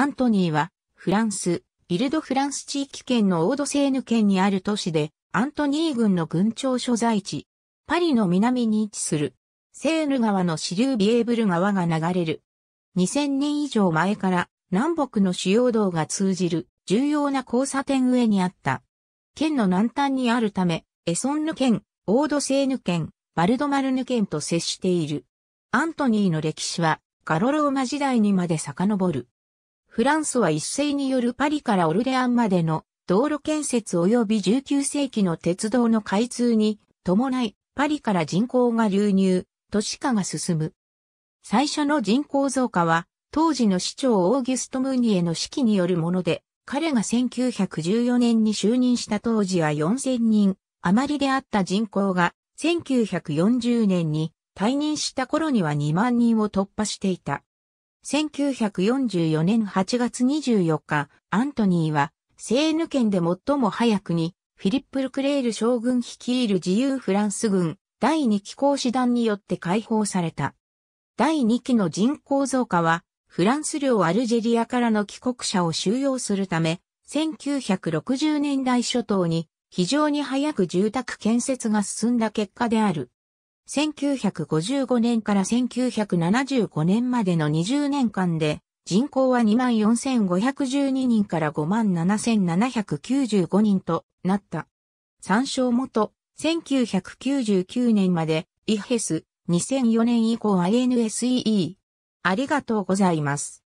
アントニーは、フランス、イルドフランス地域圏のオードセーヌ県にある都市で、アントニー軍の軍庁所在地、パリの南に位置する、セーヌ川の支流ビエーブル川が流れる。2000年以上前から南北の主要道が通じる重要な交差点上にあった。県の南端にあるため、エソンヌ県、オードセーヌ県、バルドマルヌ県と接している。アントニーの歴史はガロローマ時代にまで遡る。フランスは一斉によるパリからオルレアンまでの道路建設及び19世紀の鉄道の開通に伴い、パリから人口が流入、都市化が進む。最初の人口増加は、当時の市長オーギュスト・ムーニエの指揮によるもので、彼が1914年に就任した当時は4000人余りであった人口が、1940年に退任した頃には2万人を突破していた。1944年8月24日、アントニーは、セーヌ県で最も早くに、フィリップ・ルクレール将軍率いる自由フランス軍第2機構師団によって解放された。第2期の人口増加は、フランス領アルジェリアからの帰国者を収容するため、1960年代初頭に非常に早く住宅建設が進んだ結果である。1955年から1975年までの20年間で、人口は24,512人から57,795人となった。参照元、1999年まで、イヘス、2004年以降 INSEE。ありがとうございます。